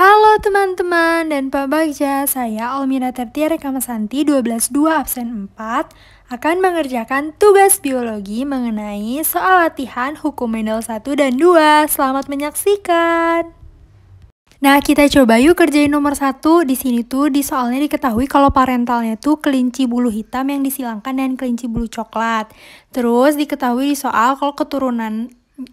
Halo teman-teman dan Pak Bagja, saya Almira Tertia Rekamasanti 122 absen 4 akan mengerjakan tugas biologi mengenai soal latihan hukum Mendel 1 dan 2. Selamat menyaksikan. Nah, kita coba yuk kerjain nomor satu Di sini tuh di soalnya diketahui kalau parentalnya tuh kelinci bulu hitam yang disilangkan dan kelinci bulu coklat. Terus diketahui di soal kalau keturunan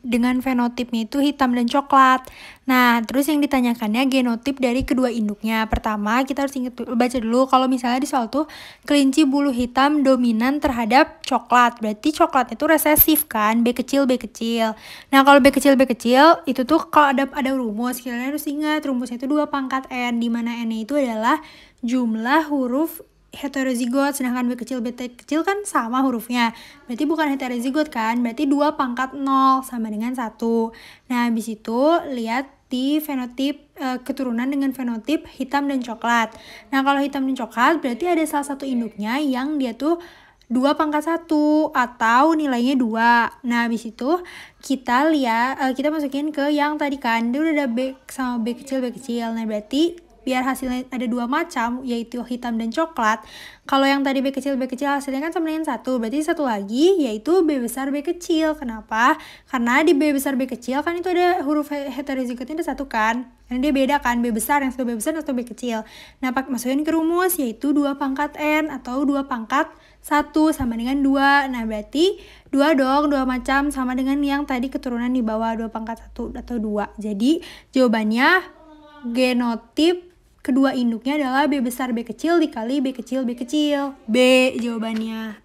dengan fenotipnya itu hitam dan coklat. Nah, terus yang ditanyakannya genotip dari kedua induknya. Pertama, kita harus ingat baca dulu kalau misalnya di soal tuh kelinci bulu hitam dominan terhadap coklat. Berarti coklatnya itu resesif kan, B kecil B kecil. Nah, kalau B kecil B kecil itu tuh kalau ada ada rumus, kalian harus ingat rumusnya itu dua pangkat n di mana n itu adalah jumlah huruf heterozigot sedangkan B kecil B kecil kan sama hurufnya. Berarti bukan heterozigot kan? Berarti dua pangkat nol sama dengan satu. Nah, habis itu lihat di fenotip e, keturunan dengan fenotip hitam dan coklat. Nah, kalau hitam dan coklat berarti ada salah satu induknya yang dia tuh dua pangkat satu atau nilainya dua. Nah, habis itu kita lihat eh, kita masukin ke yang tadi kan. Dia udah ada B sama B kecil B kecil. Nah, berarti biar hasilnya ada dua macam, yaitu hitam dan coklat. Kalau yang tadi B kecil, B kecil hasilnya kan sama dengan satu. Berarti satu lagi yaitu B besar, B kecil. Kenapa? Karena di B besar, B kecil kan itu ada huruf heterozigotnya ada satu kan. Karena dia beda kan, B besar, yang satu B besar, atau B kecil. Nah, pak, masukin ke rumus, yaitu dua pangkat N atau dua pangkat satu sama dengan dua Nah, berarti dua dong, dua macam sama dengan yang tadi keturunan di bawah dua pangkat satu atau dua Jadi, jawabannya genotip Kedua induknya adalah B besar B kecil dikali B kecil B kecil. B jawabannya.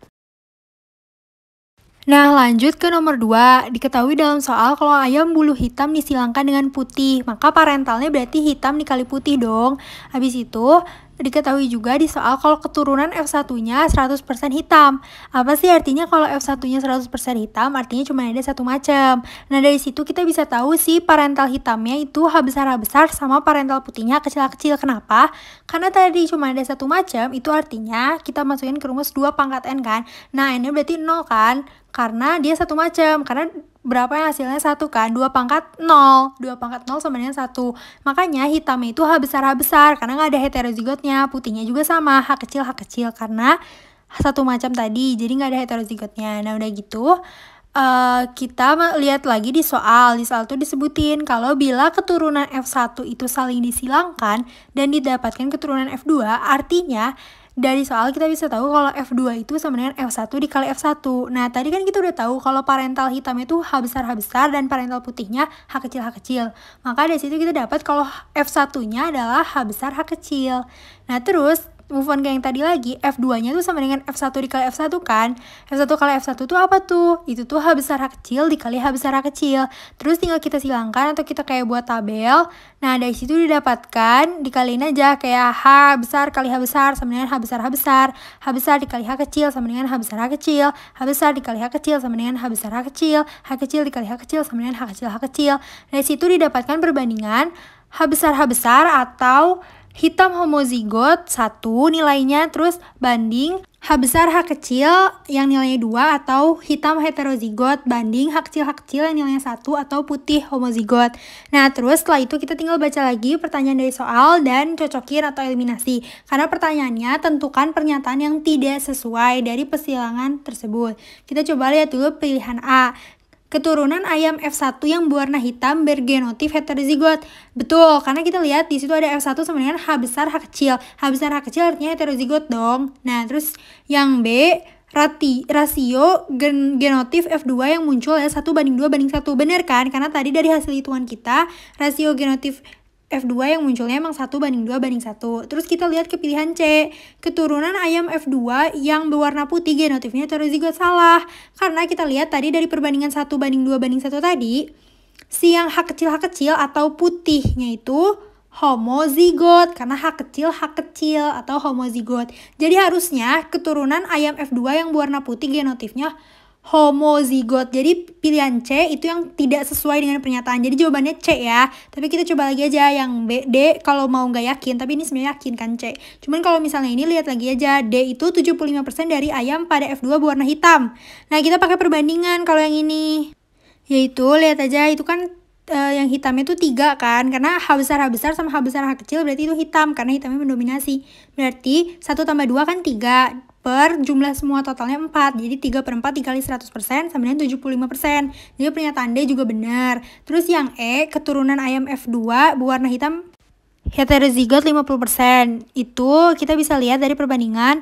Nah, lanjut ke nomor 2. Diketahui dalam soal kalau ayam bulu hitam disilangkan dengan putih, maka parentalnya berarti hitam dikali putih dong. Habis itu, diketahui juga di soal kalau keturunan F1-nya 100% hitam. Apa sih artinya kalau F1-nya 100% hitam? Artinya cuma ada satu macam. Nah, dari situ kita bisa tahu sih parental hitamnya itu H besar-H besar sama parental putihnya kecil-kecil. Kenapa? Karena tadi cuma ada satu macam, itu artinya kita masukin ke rumus 2 pangkat N kan. Nah, ini berarti 0 kan? Karena dia satu macam. Karena berapa yang hasilnya satu kan? dua pangkat nol dua pangkat nol sama dengan satu Makanya hitamnya itu H besar H besar karena nggak ada heterozigotnya. Putihnya juga sama H kecil H kecil karena satu macam tadi. Jadi nggak ada heterozigotnya. Nah, udah gitu Uh, kita lihat lagi di soal. Di soal tuh disebutin kalau bila keturunan F1 itu saling disilangkan dan didapatkan keturunan F2, artinya dari soal kita bisa tahu kalau F2 itu sama dengan F1 dikali F1. Nah, tadi kan kita udah tahu kalau parental hitam itu H besar H besar dan parental putihnya H kecil H kecil. Maka dari situ kita dapat kalau F1-nya adalah H besar H kecil. Nah, terus move on ke yang tadi lagi, F2-nya tuh sama dengan F1 dikali F1 kan? F1 kali F1 tuh apa tuh? Itu tuh H besar H kecil dikali H besar H kecil. Terus tinggal kita silangkan atau kita kayak buat tabel. Nah, dari situ didapatkan dikaliin aja kayak H besar kali H besar sama dengan H besar H besar. H besar dikali H kecil sama dengan H besar H kecil. H besar dikali H kecil sama dengan H besar H kecil. H kecil dikali H kecil sama dengan H kecil H kecil. Dari situ didapatkan perbandingan H besar H besar atau Hitam homozigot satu nilainya terus banding H besar H kecil yang nilainya 2 atau hitam heterozigot banding H kecil H kecil yang nilainya 1 atau putih homozigot. Nah terus setelah itu kita tinggal baca lagi pertanyaan dari soal dan cocokin atau eliminasi. Karena pertanyaannya tentukan pernyataan yang tidak sesuai dari persilangan tersebut. Kita coba lihat dulu pilihan A keturunan ayam F1 yang berwarna hitam bergenotif heterozigot. Betul, karena kita lihat di situ ada F1 sama dengan H besar H kecil. H besar H kecil artinya heterozigot dong. Nah, terus yang B rati, rasio gen, genotif F2 yang muncul ya 1 banding 2 banding 1. Bener kan? Karena tadi dari hasil hitungan kita, rasio genotif F2 yang munculnya emang satu banding dua banding satu. Terus kita lihat ke pilihan C. Keturunan ayam F2 yang berwarna putih genotifnya terus juga salah. Karena kita lihat tadi dari perbandingan satu banding dua banding satu tadi, si yang hak kecil hak kecil atau putihnya itu homozigot karena hak kecil hak kecil atau homozigot. Jadi harusnya keturunan ayam F2 yang berwarna putih genotifnya homozigot. Jadi pilihan C itu yang tidak sesuai dengan pernyataan. Jadi jawabannya C ya. Tapi kita coba lagi aja yang B, D kalau mau nggak yakin. Tapi ini sebenarnya yakin kan C. Cuman kalau misalnya ini lihat lagi aja. D itu 75% dari ayam pada F2 berwarna hitam. Nah kita pakai perbandingan kalau yang ini. Yaitu lihat aja itu kan uh, yang hitamnya itu tiga kan karena H besar H besar sama H besar H kecil berarti itu hitam karena hitamnya mendominasi berarti satu tambah dua kan tiga per jumlah semua totalnya 4. Jadi 3 per 4 dikali 100% sama dengan 75%. Jadi pernyataan D juga benar. Terus yang E, keturunan ayam F2 berwarna hitam heterozigot 50%. Itu kita bisa lihat dari perbandingan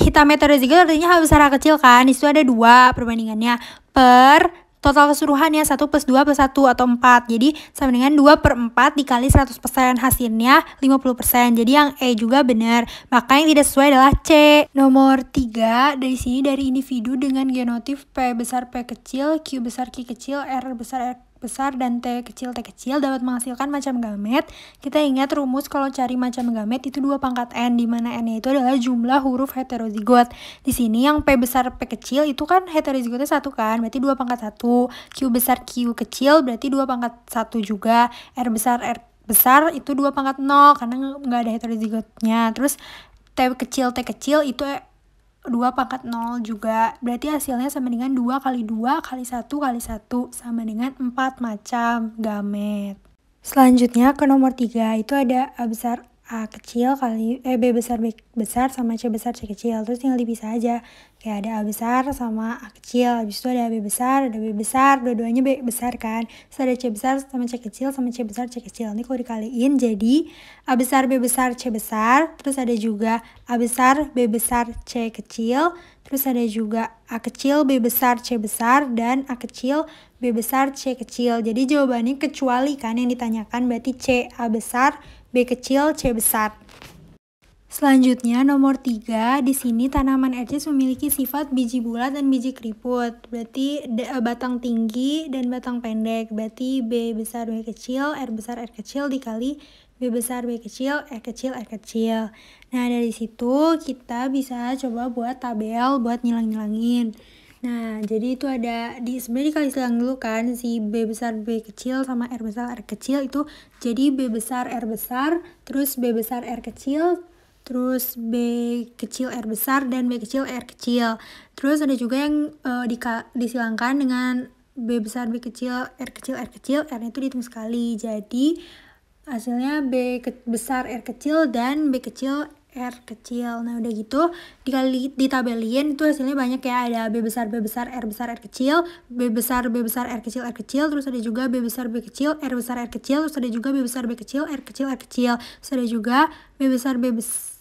hitam heterozigot artinya hal besar kecil kan. disitu ada dua perbandingannya per total keseluruhannya 1 plus 2 plus 1 atau 4. Jadi sama dengan 2 per 4 dikali 100% hasilnya 50%. Jadi yang E juga benar. Maka yang tidak sesuai adalah C. Nomor 3 dari sini dari individu dengan genotip P besar P kecil, Q besar Q kecil, R besar R besar dan T kecil T kecil dapat menghasilkan macam gamet. Kita ingat rumus kalau cari macam gamet itu dua pangkat N, di mana N itu adalah jumlah huruf heterozigot. Di sini yang P besar P kecil itu kan heterozigotnya satu kan, berarti dua pangkat satu. Q besar Q kecil berarti dua pangkat satu juga. R besar R besar itu dua pangkat nol karena nggak ada heterozigotnya. Terus T kecil T kecil itu 2 pangkat 0 juga. Berarti hasilnya sama dengan 2 kali 2 kali 1 kali 1 sama dengan 4 macam gamet. Selanjutnya ke nomor 3 itu ada absar A kecil kali eh B besar B besar sama C besar C kecil terus tinggal dipisah aja kayak ada A besar sama A kecil habis itu ada B besar ada B besar dua-duanya B besar kan terus ada C besar sama C kecil sama C besar C kecil ini kalau dikaliin jadi A besar B besar C besar terus ada juga A besar B besar C kecil terus ada juga A kecil B besar C besar dan A kecil B besar C kecil jadi jawabannya kecuali kan yang ditanyakan berarti C A besar B kecil, C besar. Selanjutnya nomor 3, di sini tanaman Ecis memiliki sifat biji bulat dan biji keriput. Berarti e, batang tinggi dan batang pendek. Berarti B besar B kecil, R besar R kecil dikali B besar B kecil, R kecil R kecil. Nah, dari situ kita bisa coba buat tabel buat nyilang-nyilangin. Nah, jadi itu ada di sebenarnya istilah dulu kan si B besar B kecil sama R besar R kecil itu jadi B besar R besar, terus B besar R kecil, terus B kecil R besar dan B kecil R kecil. Terus ada juga yang uh, di, disilangkan dengan B besar B kecil R kecil R kecil R itu dihitung sekali. Jadi hasilnya B ke, besar R kecil dan B kecil R kecil. Nah, udah gitu dikali ditabelin itu hasilnya banyak ya. Ada B besar, B besar, R besar, R kecil, B besar, B besar, R kecil, R kecil, terus ada juga B besar, B kecil, R besar, R kecil, terus ada juga B besar, B kecil, R kecil, R kecil. Terus ada juga B besar, B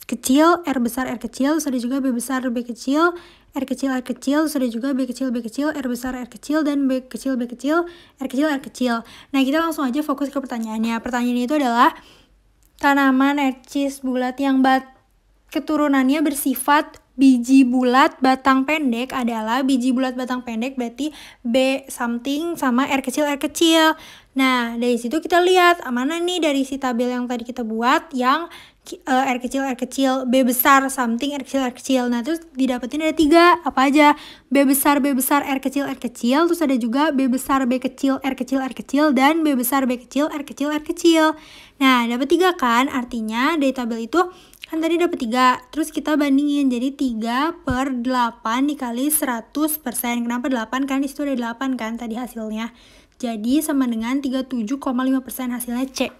kecil, R besar, R kecil, terus ada juga B besar, B kecil, R kecil, R kecil, terus ada juga B kecil, B kecil, R besar, R kecil, dan B kecil, B kecil, R kecil, R kecil. Nah, kita langsung aja fokus ke pertanyaannya. Pertanyaannya itu adalah tanaman ercis bulat yang bat keturunannya bersifat biji bulat batang pendek adalah biji bulat batang pendek berarti B something sama R kecil R kecil. Nah, dari situ kita lihat mana nih dari si tabel yang tadi kita buat yang uh, R kecil R kecil B besar something R kecil R kecil. Nah, terus didapetin ada tiga apa aja? B besar B besar R kecil R kecil, terus ada juga B besar B kecil R kecil R kecil dan B besar B kecil R kecil R kecil. Nah, dapat tiga kan? Artinya dari tabel itu kan tadi dapat 3 terus kita bandingin jadi 3 per 8 dikali 100% kenapa 8 kan disitu ada 8 kan tadi hasilnya jadi sama dengan 37,5% hasilnya C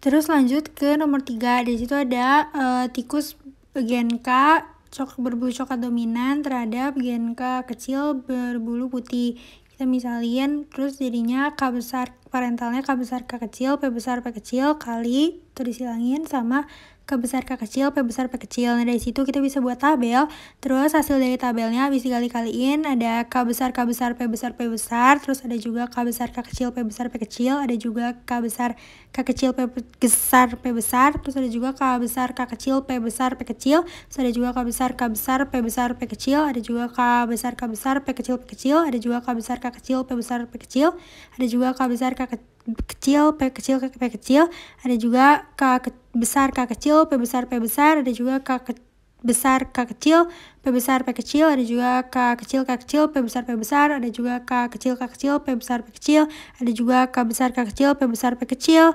terus lanjut ke nomor 3 di situ ada uh, tikus gen K cok berbulu coklat dominan terhadap gen K kecil berbulu putih kita misalin terus jadinya K besar parentalnya K besar K kecil P besar P kecil kali itu disilangin sama K besar K kecil, P besar P kecil. Nah dari situ kita bisa buat tabel, terus hasil dari tabelnya habis dikali-kaliin ada K besar K besar P besar P besar, terus ada juga K besar K kecil, P besar P kecil, ada juga K besar K kecil, P besar P besar, terus ada juga K besar K kecil, P besar P kecil, terus ada juga K besar K besar P besar P kecil, ada juga K besar K besar P kecil P kecil, ada juga K besar K kecil, P besar P kecil, ada juga K besar K kecil kecil, P kecil, P kecil, ada juga K besar, K kecil, P besar, P besar, ada juga K ke besar, K kecil, P besar, P kecil, ada juga K kecil, K kecil, P besar, P besar, ada juga K kecil, K kecil, P besar, P kecil, ada juga K besar, K kecil, P besar, P kecil,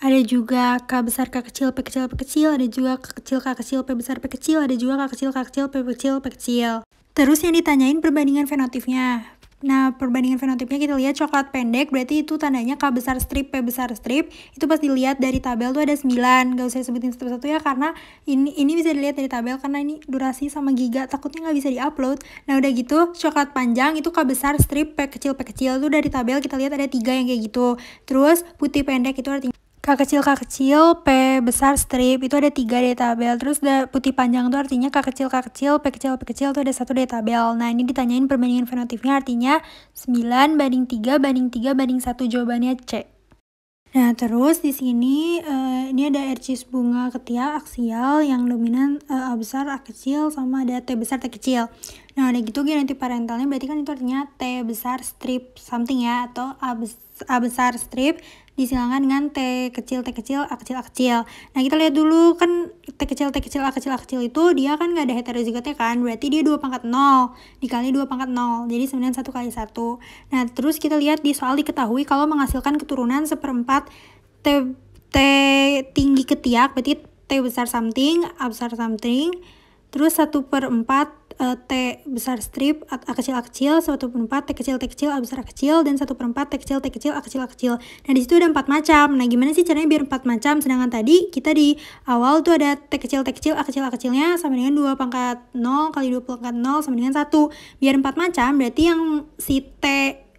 ada juga K besar, K kecil, P kecil, P kecil, ada juga K kecil, K kecil, P besar, P kecil, ada juga K kecil, K kecil, P kecil, P kecil. Terus yang ditanyain perbandingan fenotifnya. Nah, perbandingan fenotipnya kita lihat coklat pendek berarti itu tandanya K besar strip, P besar strip. Itu pas dilihat dari tabel tuh ada 9. Gak usah sebutin satu-satu ya karena ini ini bisa dilihat dari tabel karena ini durasi sama giga takutnya gak bisa diupload. Nah, udah gitu coklat panjang itu K besar strip, P kecil, P kecil itu dari tabel kita lihat ada tiga yang kayak gitu. Terus putih pendek itu artinya K kecil K kecil, P besar strip itu ada tiga di tabel. Terus da, putih panjang itu artinya K kecil K kecil, P kecil P kecil itu ada satu di tabel. Nah ini ditanyain perbandingan fenotifnya artinya 9 banding 3 banding 3 banding 1 jawabannya C. Nah terus di sini uh, ini ada ercis bunga ketiak aksial yang dominan uh, A besar A kecil sama ada T besar T kecil. Nah ada gitu nanti parentalnya berarti kan itu artinya T besar strip something ya atau A, bes A besar strip disilangkan dengan T kecil T kecil A kecil A kecil. Nah kita lihat dulu kan T kecil T kecil A kecil A kecil itu dia kan nggak ada heterozigotnya kan berarti dia 2 pangkat 0 dikali 2 pangkat 0 jadi sebenarnya satu kali 1. Nah terus kita lihat di soal diketahui kalau menghasilkan keturunan seperempat T, T tinggi ketiak berarti T besar something, A besar something, Terus satu per empat uh, T besar strip A, A kecil A kecil, satu per empat T kecil T kecil A besar A kecil, dan satu per empat T kecil T kecil A kecil A kecil. Nah di situ ada empat macam, nah gimana sih caranya biar empat macam, sedangkan tadi kita di awal tuh ada T kecil T kecil A kecil A kecilnya sama dengan dua pangkat nol kali dua pangkat nol sama dengan satu Biar empat macam berarti yang si T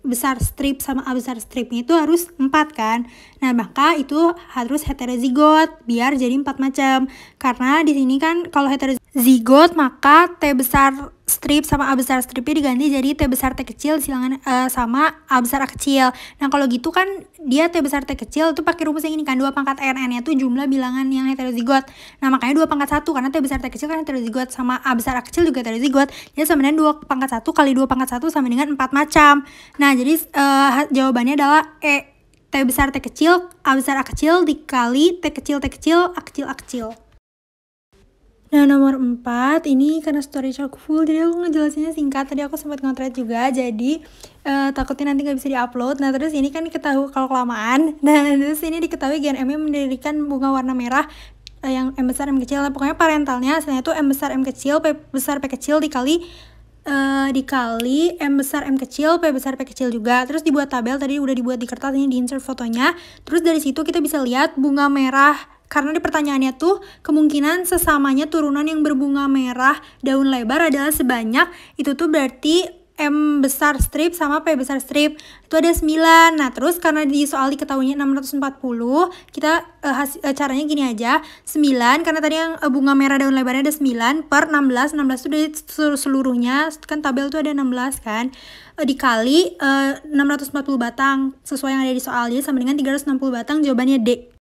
besar strip sama A besar stripnya itu harus empat kan. Nah, maka itu harus heterozigot biar jadi empat macam. Karena di sini kan kalau heterozigot zigot maka T besar strip sama A besar stripnya diganti jadi T besar T kecil silangan uh, sama A besar A kecil. Nah kalau gitu kan dia T besar T kecil itu pakai rumus yang ini kan dua pangkat RN itu jumlah bilangan yang heterozigot. Nah makanya dua pangkat satu karena T besar T kecil kan heterozigot sama A besar A kecil juga heterozigot. Jadi sebenarnya dua pangkat satu kali dua pangkat satu sama dengan empat macam. Nah jadi uh, jawabannya adalah E T besar T kecil A besar A kecil dikali T kecil T kecil A kecil A kecil. Nah nomor 4 ini karena storage aku full jadi aku ngejelasinnya singkat tadi aku sempat ngontret juga jadi uh, takutnya nanti nggak bisa diupload nah terus ini kan diketahui kalau kelamaan nah terus ini diketahui Gen M mendirikan bunga warna merah uh, yang M besar M kecil nah, pokoknya parentalnya selain itu M besar M kecil P besar P kecil dikali uh, dikali M besar M kecil, P besar P kecil juga. Terus dibuat tabel, tadi udah dibuat di kertas, ini di insert fotonya. Terus dari situ kita bisa lihat bunga merah karena di pertanyaannya tuh, kemungkinan sesamanya turunan yang berbunga merah daun lebar adalah sebanyak, itu tuh berarti M besar strip sama P besar strip itu ada 9 nah terus karena di soal diketahuinya 640 kita uh, has, uh, caranya gini aja 9 karena tadi yang uh, bunga merah daun lebarnya ada 9 per 16 16 itu dari seluruhnya kan tabel tuh ada 16 kan uh, dikali uh, 640 batang sesuai yang ada di soalnya sama dengan 360 batang jawabannya D